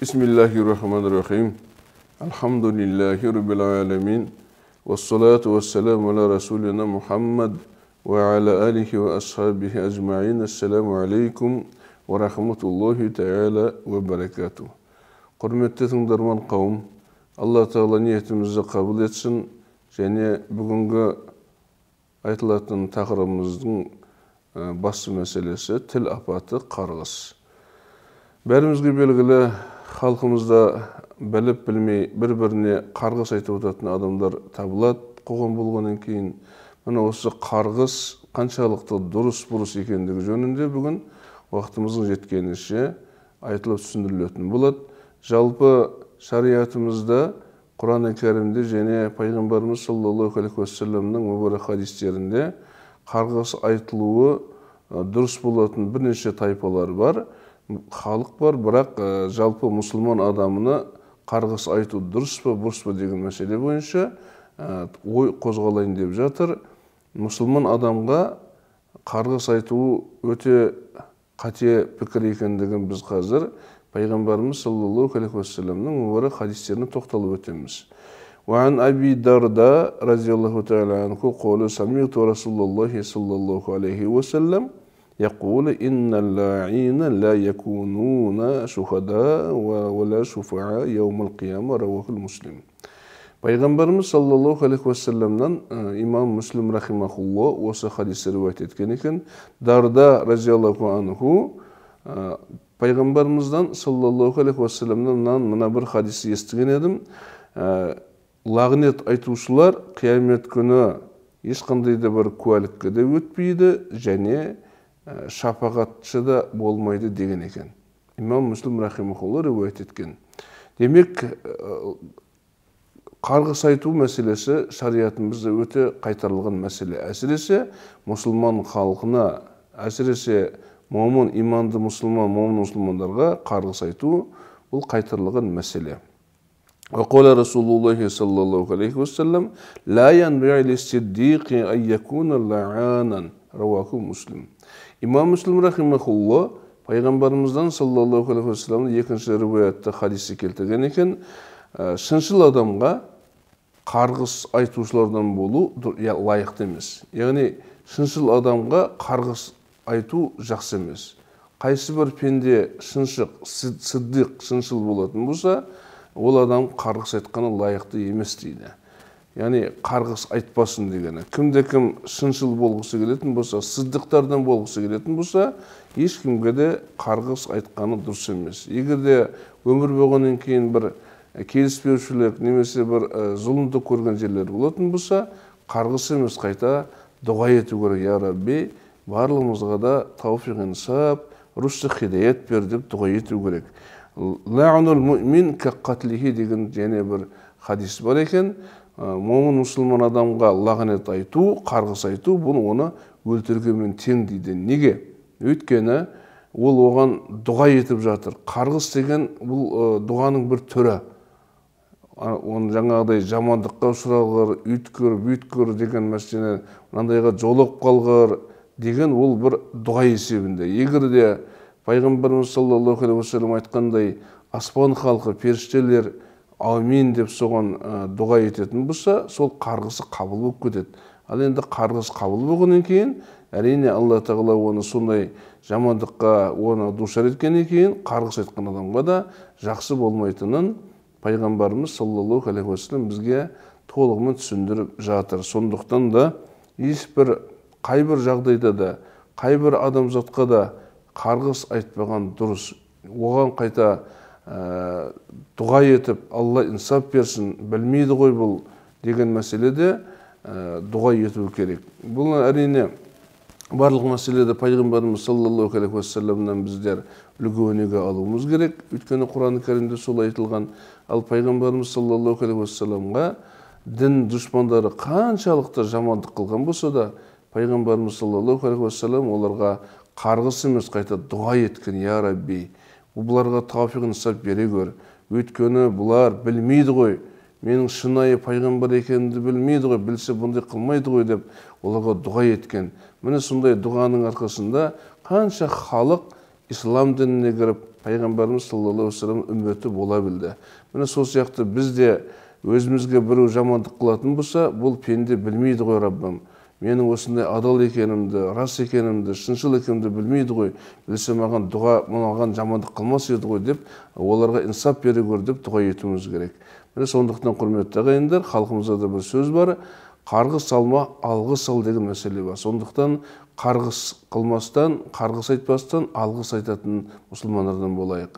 Bismillahirrahmanirrahim. Elhamdülillahi Rabbil alemin. Ve salatu ve selamu ala Muhammed ve ala alihi ve ashabihi Құрметті тыңдарман қауым, алла тағала ниетімізді қабыл етсін және бүгінгі айтылатын тақырыбымыздың басты мәселесі тіл апаты қарғыс бәрімізге белгілі халқымызда біліп білмей бір біріне қарғыс айтып отыратын адамдар табылады қоғам болғаннан кейін міне осы қарғыс қаншалықты дұрыс бұрыс екендігі жөнінде бүгін уақытымыздың жеткенінше айтылып түсіндірілетін болады жалпы шариғатымызда құран кәрімде және пайғамбарымыз саллаллаху алейхи уассаламның мүбәрак хадистерінде қарғыс айтылуы дұрыс болатын бірнеше тайпалар бар халық бар бірақ э, жалпы мұсылман адамына қарғыс айту дұрыс па бұрыс па деген мәселе бойынша э, ой қозғалайын деп жатыр мұсылман адамға қарғыс айту өте қате пікір екендігін біз қазір пайғамбарымыз саллаллаху алейхи уассаламның мұбарак хадистеріне тоқталып өтеміз وعن أبي الدرداء رضي الله تعالى عنه قال سمعت رسول الله صلى يقول إن اللاعين لا يكونون شهداء ولا شفعاء يوم القيامة رواه المسلم пайғамбарымыз саллаллаху алейхи уассаламнан имам мүслім рахимахулла осы хадисті риуаят еткен екен дарда разиаллаху анху пайғамбарымыздан саллаллаху алейхи уассаламнан мына бір хадисті естіген едім лағнет айтушылар қиямет күні ешқандай да бір куәлікке де өтпейді және Э, шапағатшы да болмайды деген екен имам мүслім рахимахулла риуаят еткен демек э, қарғыс айту мәселесі шариғатымызда өте қайтарылған мәселе әсіресе мұсылман халқына әсіресе момын иманды мұсылман момын мұсылмандарға қарғыс айту бұл қайтарылған мәселе وقال رسول الله صلى الله عليه имам муслим рахимахулла пайғамбарымыздан саллаллаху алейхи уассаламның екінші риуаятта хадисте келтірген екен шыншыл адамға қарғыс айтушылардан болу лайықты емес яғни шыншыл адамға қарғыс айту жақсы емес қайсы бір пенде шыншық сыддық шыншыл болатын болса ол адам қарғыс айтқаны лайықты емес дейді яғни қарғыс айтпасын дегені кімде кім шыншыл болғысы келетін болса сыздықтардан болғысы келетін болса ешкімге де қарғыс айтқаны дұрыс емес егер де өмір болғаннан кейін бір келіспеушілік немесе бір зұлымдық көрген жерлер болатын болса қарғыс емес қайта дұға ету керек я рабби барлығымызға да тауфиқ инсап рушдық хидаят бер деп дұға ету керек деген және бір хадис бар екен Э, момын мұсылман адамға лағанет айту қарғыс айту бұл оны өлтіргенмен тең дейді неге өйткені ол оған дұға етіп жатыр қарғыс деген бұл э, дұғаның бір түрі оны жаңағыдай жамандыққа ұшырағыр үйткір бүйткір деген мәселені мынандайға жолап қалғыр деген ол бір дұға есебінде егер де пайғамбарымыз саллаллаху алейхи айтқандай аспан халқы періштелер аумин деп соған ә, дұға ететін болса сол қарғысы қабыл болып кетеді ал енді қарғыс қабыл болғаннан кейін әрине алла тағала оны сондай жамандыққа оны душар еткеннен кейін қарғыс айтқан адамға да жақсы болмайтынын пайғамбарымыз саллаллаху алейхи уассалам бізге толығымен түсіндіріп жатыр сондықтан да ешбір қайбір жағдайда да қайбір адамзатқа да қарғыс айтпаған дұрыс оған қайта Э, дұға етіп алла инсап берсін білмейді ғой бұл деген мәселеде ә, дұға ету керек бұл әрине барлық мәселеде пайғамбарымыз саллаллаху алейхи уассаламнан біздер үлгі өнеге алуымыз керек өйткені құран кәрімде солай айтылған ал пайғамбарымыз саллаллаху алейхи уассаламға дін дұшпандары қаншалықты жамандық қылған болса да пайғамбарымыз саллаллаху алейхи уассалам оларға қарғыс емес қайта дұға еткен я рабби бұларға тауфиқ нысап бере көр өйткені бұлар білмейді ғой менің шынайы пайғамбар екенімді білмейді ғой білсе бұндай қылмайды ғой деп оларға дұға еткен міне сондай дұғаның арқасында қанша халық ислам дініне кіріп пайғамбарымыз саллаллаху алейхи бола білді міне сол сияқты біз өзімізге біреу жамандық қылатын болса бұл пенде білмейді ғой раббым менің осындай адал екенімді рас екенімді шыншыл екенімді білмейді ғой білсе маған дұға маған жамандық қылмас еді ғой деп оларға инсап бере көр деп дұға етуіміз керек міне сондықтан құрметті ағайындар халқымызда да бір сөз бар қарғыс салма алғыс сал деген мәселе бар сондықтан қарғыс қылмастан қарғыс айтпастан алғыс айтатын мұсылмандардан болайық